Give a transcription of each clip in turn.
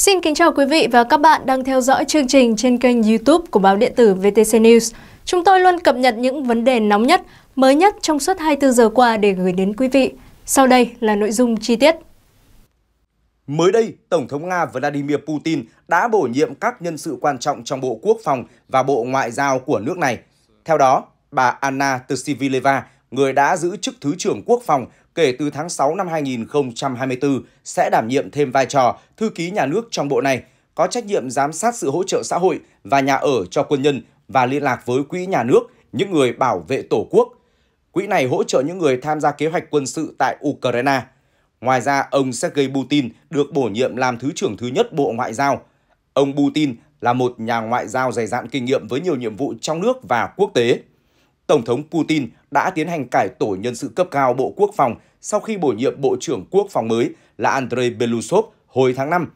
Xin kính chào quý vị và các bạn đang theo dõi chương trình trên kênh YouTube của báo điện tử VTC News. Chúng tôi luôn cập nhật những vấn đề nóng nhất, mới nhất trong suốt 24 giờ qua để gửi đến quý vị. Sau đây là nội dung chi tiết. Mới đây, Tổng thống Nga Vladimir Putin đã bổ nhiệm các nhân sự quan trọng trong Bộ Quốc phòng và Bộ Ngoại giao của nước này. Theo đó, bà Anna Tsileva, người đã giữ chức Thứ trưởng Quốc phòng kể từ tháng 6 năm 2024 sẽ đảm nhiệm thêm vai trò thư ký nhà nước trong bộ này, có trách nhiệm giám sát sự hỗ trợ xã hội và nhà ở cho quân nhân và liên lạc với quỹ nhà nước những người bảo vệ Tổ quốc. Quỹ này hỗ trợ những người tham gia kế hoạch quân sự tại Ukraine. Ngoài ra, ông Sergei Putin được bổ nhiệm làm Thứ trưởng thứ nhất Bộ Ngoại giao. Ông Putin là một nhà ngoại giao dày dạn kinh nghiệm với nhiều nhiệm vụ trong nước và quốc tế. Tổng thống Putin đã tiến hành cải tổ nhân sự cấp cao Bộ Quốc phòng sau khi bổ nhiệm Bộ trưởng Quốc phòng mới là Andrei Belousov hồi tháng 5.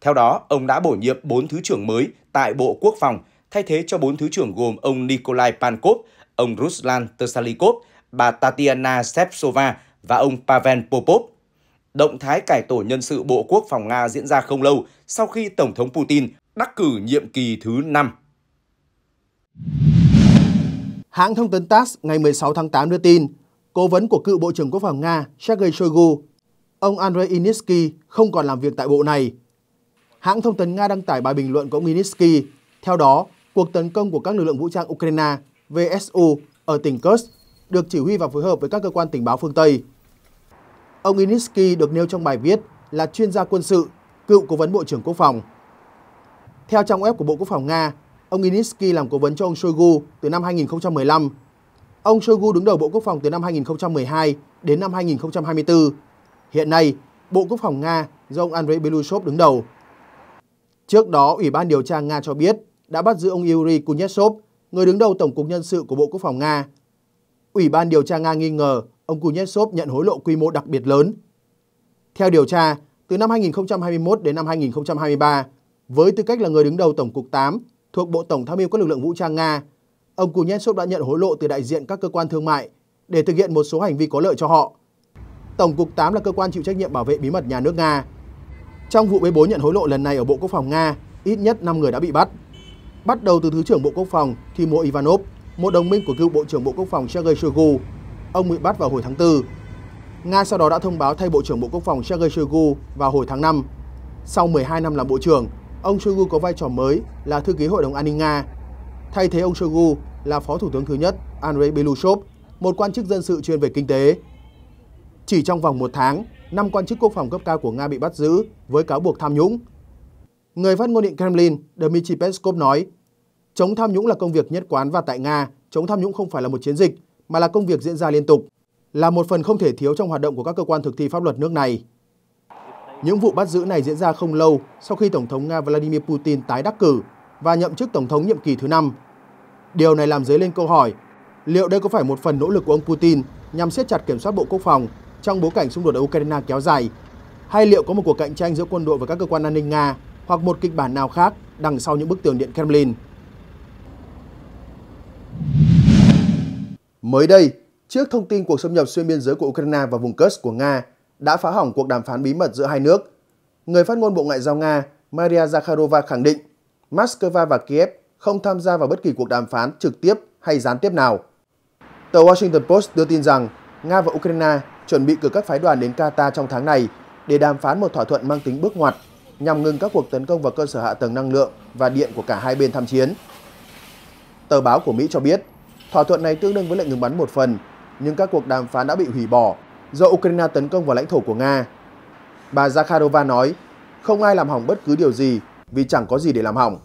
Theo đó, ông đã bổ nhiệm 4 thứ trưởng mới tại Bộ Quốc phòng, thay thế cho 4 thứ trưởng gồm ông Nikolai Pankov, ông Ruslan Tersalikov, bà Tatiana Sepsova và ông Pavel Popov. Động thái cải tổ nhân sự Bộ Quốc phòng Nga diễn ra không lâu sau khi Tổng thống Putin đắc cử nhiệm kỳ thứ 5. Hãng thông tấn TASS ngày 16 tháng 8 đưa tin, cố vấn của cựu Bộ trưởng Quốc phòng Nga Sergei Shoigu, ông Andrei Initsky không còn làm việc tại bộ này. Hãng thông tấn Nga đăng tải bài bình luận của ông Initsky. Theo đó, cuộc tấn công của các lực lượng vũ trang Ukraine VSU ở tỉnh Kursk được chỉ huy và phối hợp với các cơ quan tình báo phương Tây. Ông Initsky được nêu trong bài viết là chuyên gia quân sự, cựu cố vấn Bộ trưởng Quốc phòng. Theo trang web của Bộ Quốc phòng Nga, Ông Iniski làm cố vấn cho ông Shoigu từ năm 2015. Ông Shoigu đứng đầu Bộ Quốc phòng từ năm 2012 đến năm 2024. Hiện nay, Bộ Quốc phòng Nga do ông Andrei Belushov đứng đầu. Trước đó, Ủy ban điều tra Nga cho biết đã bắt giữ ông Yuri Kuznetsov, người đứng đầu Tổng cục Nhân sự của Bộ Quốc phòng Nga. Ủy ban điều tra Nga nghi ngờ ông Kuznetsov nhận hối lộ quy mô đặc biệt lớn. Theo điều tra, từ năm 2021 đến năm 2023, với tư cách là người đứng đầu Tổng cục 8 thuộc Bộ Tổng tham mưu các lực lượng vũ trang Nga, ông Kuznetsov đã nhận hối lộ từ đại diện các cơ quan thương mại để thực hiện một số hành vi có lợi cho họ. Tổng cục 8 là cơ quan chịu trách nhiệm bảo vệ bí mật nhà nước Nga. Trong vụ bê bối nhận hối lộ lần này ở Bộ Quốc phòng Nga, ít nhất 5 người đã bị bắt. Bắt đầu từ Thứ trưởng Bộ Quốc phòng Timo Ivanov, một đồng minh của cựu Bộ trưởng Bộ Quốc phòng Sergei Shoigu. Ông bị bắt vào hồi tháng 4. Nga sau đó đã thông báo thay Bộ trưởng Bộ Quốc phòng Sergei Shoigu vào hồi tháng 5. Sau 12 năm làm Bộ trưởng, ông Shoigu có vai trò mới là thư ký Hội đồng An ninh Nga, thay thế ông Shoigu là Phó Thủ tướng thứ nhất Andrei Belushov, một quan chức dân sự chuyên về kinh tế. Chỉ trong vòng một tháng, năm quan chức quốc phòng cấp cao của Nga bị bắt giữ với cáo buộc tham nhũng. Người phát ngôn điện Kremlin Dmitry Peskov nói, chống tham nhũng là công việc nhất quán và tại Nga, chống tham nhũng không phải là một chiến dịch, mà là công việc diễn ra liên tục, là một phần không thể thiếu trong hoạt động của các cơ quan thực thi pháp luật nước này. Những vụ bắt giữ này diễn ra không lâu sau khi Tổng thống Nga Vladimir Putin tái đắc cử và nhậm chức Tổng thống nhiệm kỳ thứ 5. Điều này làm dấy lên câu hỏi liệu đây có phải một phần nỗ lực của ông Putin nhằm siết chặt kiểm soát Bộ Quốc phòng trong bối cảnh xung đột ở Ukraine kéo dài, hay liệu có một cuộc cạnh tranh giữa quân đội và các cơ quan an ninh Nga hoặc một kịch bản nào khác đằng sau những bức tường điện Kremlin. Mới đây, trước thông tin cuộc xâm nhập xuyên biên giới của Ukraine và vùng Kursk của Nga, đã phá hỏng cuộc đàm phán bí mật giữa hai nước. Người phát ngôn Bộ Ngoại giao Nga Maria Zakharova khẳng định Moscow và Kiev không tham gia vào bất kỳ cuộc đàm phán trực tiếp hay gián tiếp nào. Tờ Washington Post đưa tin rằng Nga và Ukraine chuẩn bị cử các phái đoàn đến Qatar trong tháng này để đàm phán một thỏa thuận mang tính bước ngoặt nhằm ngừng các cuộc tấn công vào cơ sở hạ tầng năng lượng và điện của cả hai bên tham chiến. Tờ báo của Mỹ cho biết, thỏa thuận này tương đương với lệnh ngừng bắn một phần, nhưng các cuộc đàm phán đã bị hủy bỏ do Ukraine tấn công vào lãnh thổ của Nga. Bà Zakharova nói, không ai làm hỏng bất cứ điều gì vì chẳng có gì để làm hỏng.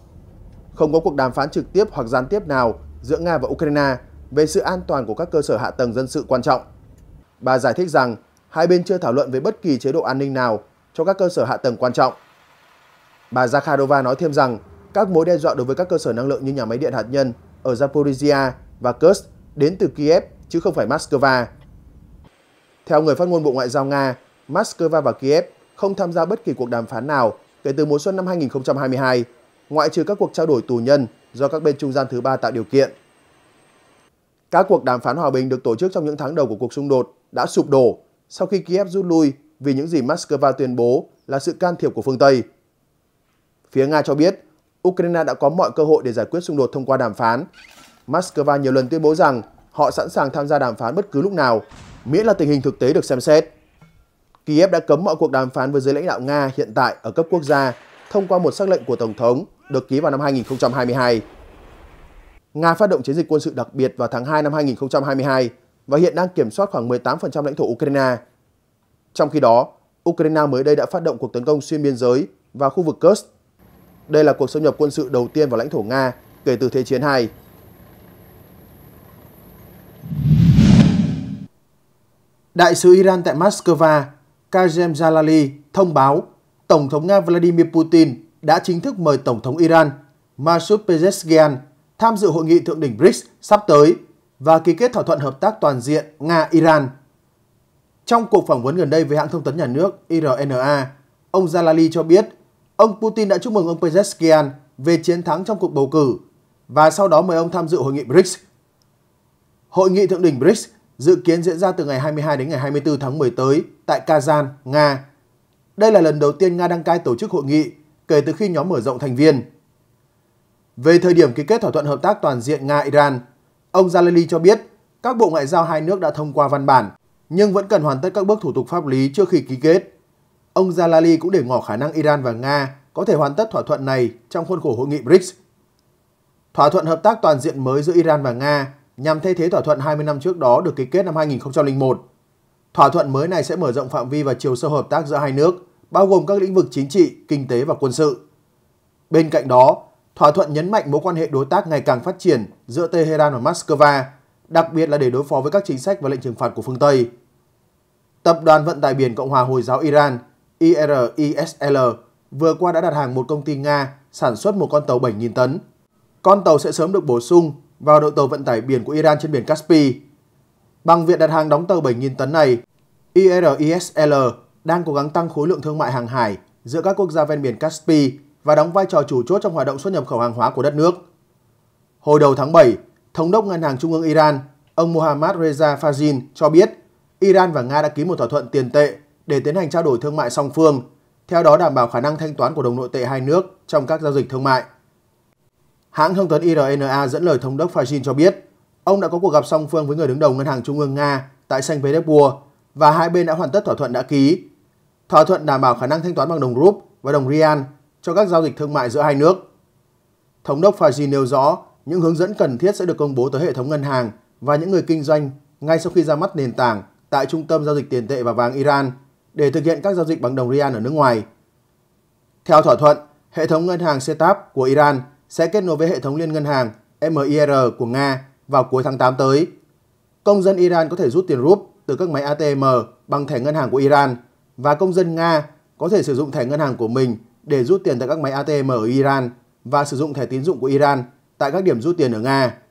Không có cuộc đàm phán trực tiếp hoặc gián tiếp nào giữa Nga và Ukraine về sự an toàn của các cơ sở hạ tầng dân sự quan trọng. Bà giải thích rằng hai bên chưa thảo luận về bất kỳ chế độ an ninh nào cho các cơ sở hạ tầng quan trọng. Bà Zakharova nói thêm rằng các mối đe dọa đối với các cơ sở năng lượng như nhà máy điện hạt nhân ở Zaporizhia và Kursk đến từ Kiev chứ không phải Moscow theo người phát ngôn Bộ Ngoại giao Nga, Moscow và Kiev không tham gia bất kỳ cuộc đàm phán nào kể từ mùa xuân năm 2022, ngoại trừ các cuộc trao đổi tù nhân do các bên trung gian thứ ba tạo điều kiện. Các cuộc đàm phán hòa bình được tổ chức trong những tháng đầu của cuộc xung đột đã sụp đổ sau khi Kiev rút lui vì những gì Moscow tuyên bố là sự can thiệp của phương Tây. Phía Nga cho biết, Ukraine đã có mọi cơ hội để giải quyết xung đột thông qua đàm phán. Moscow nhiều lần tuyên bố rằng họ sẵn sàng tham gia đàm phán bất cứ lúc nào miễn là tình hình thực tế được xem xét. Kiev đã cấm mọi cuộc đàm phán với giới lãnh đạo Nga hiện tại ở cấp quốc gia thông qua một sắc lệnh của Tổng thống được ký vào năm 2022. Nga phát động chiến dịch quân sự đặc biệt vào tháng 2 năm 2022 và hiện đang kiểm soát khoảng 18% lãnh thổ Ukraine. Trong khi đó, Ukraine mới đây đã phát động cuộc tấn công xuyên biên giới vào khu vực Kursk. Đây là cuộc xâm nhập quân sự đầu tiên vào lãnh thổ Nga kể từ Thế chiến II. Đại sứ Iran tại Moscow Kazem Jalali thông báo Tổng thống Nga Vladimir Putin đã chính thức mời Tổng thống Iran Masoud Pezeshkian tham dự hội nghị thượng đỉnh BRICS sắp tới và ký kết thỏa thuận hợp tác toàn diện Nga-Iran. Trong cuộc phỏng vấn gần đây với hãng thông tấn nhà nước IRNA, ông Jalali cho biết ông Putin đã chúc mừng ông Pezeshkian về chiến thắng trong cuộc bầu cử và sau đó mời ông tham dự hội nghị BRICS. Hội nghị thượng đỉnh BRICS dự kiến diễn ra từ ngày 22 đến ngày 24 tháng 10 tới tại Kazan, Nga. Đây là lần đầu tiên Nga đăng cai tổ chức hội nghị kể từ khi nhóm mở rộng thành viên. Về thời điểm ký kết thỏa thuận hợp tác toàn diện Nga-Iran, ông Zaleli cho biết các bộ ngoại giao hai nước đã thông qua văn bản nhưng vẫn cần hoàn tất các bước thủ tục pháp lý trước khi ký kết. Ông Zalali cũng để ngỏ khả năng Iran và Nga có thể hoàn tất thỏa thuận này trong khuôn khổ hội nghị BRICS. Thỏa thuận hợp tác toàn diện mới giữa Iran và Nga nhằm thay thế thỏa thuận 20 năm trước đó được ký kết năm 2001. Thỏa thuận mới này sẽ mở rộng phạm vi và chiều sâu hợp tác giữa hai nước, bao gồm các lĩnh vực chính trị, kinh tế và quân sự. Bên cạnh đó, thỏa thuận nhấn mạnh mối quan hệ đối tác ngày càng phát triển giữa Tehran và Moscow, đặc biệt là để đối phó với các chính sách và lệnh trừng phạt của phương Tây. Tập đoàn Vận tải Biển Cộng hòa Hồi giáo Iran IRISL vừa qua đã đặt hàng một công ty Nga sản xuất một con tàu 7.000 tấn. Con tàu sẽ sớm được bổ sung vào đội tàu vận tải biển của Iran trên biển Caspi. Bằng việc đặt hàng đóng tàu 7.000 tấn này, IRISL đang cố gắng tăng khối lượng thương mại hàng hải giữa các quốc gia ven biển Caspi và đóng vai trò chủ chốt trong hoạt động xuất nhập khẩu hàng hóa của đất nước. Hồi đầu tháng 7, Thống đốc Ngân hàng Trung ương Iran, ông Mohammad Reza Fajin cho biết Iran và Nga đã ký một thỏa thuận tiền tệ để tiến hành trao đổi thương mại song phương, theo đó đảm bảo khả năng thanh toán của đồng nội tệ hai nước trong các giao dịch thương mại. Hãng thông tấn IRNA dẫn lời thống đốc Fajin cho biết, ông đã có cuộc gặp song phương với người đứng đầu Ngân hàng Trung ương Nga tại Saint Petersburg và hai bên đã hoàn tất thỏa thuận đã ký. Thỏa thuận đảm bảo khả năng thanh toán bằng đồng rúp và đồng rian cho các giao dịch thương mại giữa hai nước. Thống đốc Fajin nêu rõ những hướng dẫn cần thiết sẽ được công bố tới hệ thống ngân hàng và những người kinh doanh ngay sau khi ra mắt nền tảng tại Trung tâm Giao dịch Tiền tệ và Vàng Iran để thực hiện các giao dịch bằng đồng rian ở nước ngoài. Theo thỏa thuận, hệ thống ngân hàng SETAP của Iran – sẽ kết nối với hệ thống liên ngân hàng MIR của Nga vào cuối tháng 8 tới. Công dân Iran có thể rút tiền rúp từ các máy ATM bằng thẻ ngân hàng của Iran và công dân Nga có thể sử dụng thẻ ngân hàng của mình để rút tiền tại các máy ATM ở Iran và sử dụng thẻ tín dụng của Iran tại các điểm rút tiền ở Nga.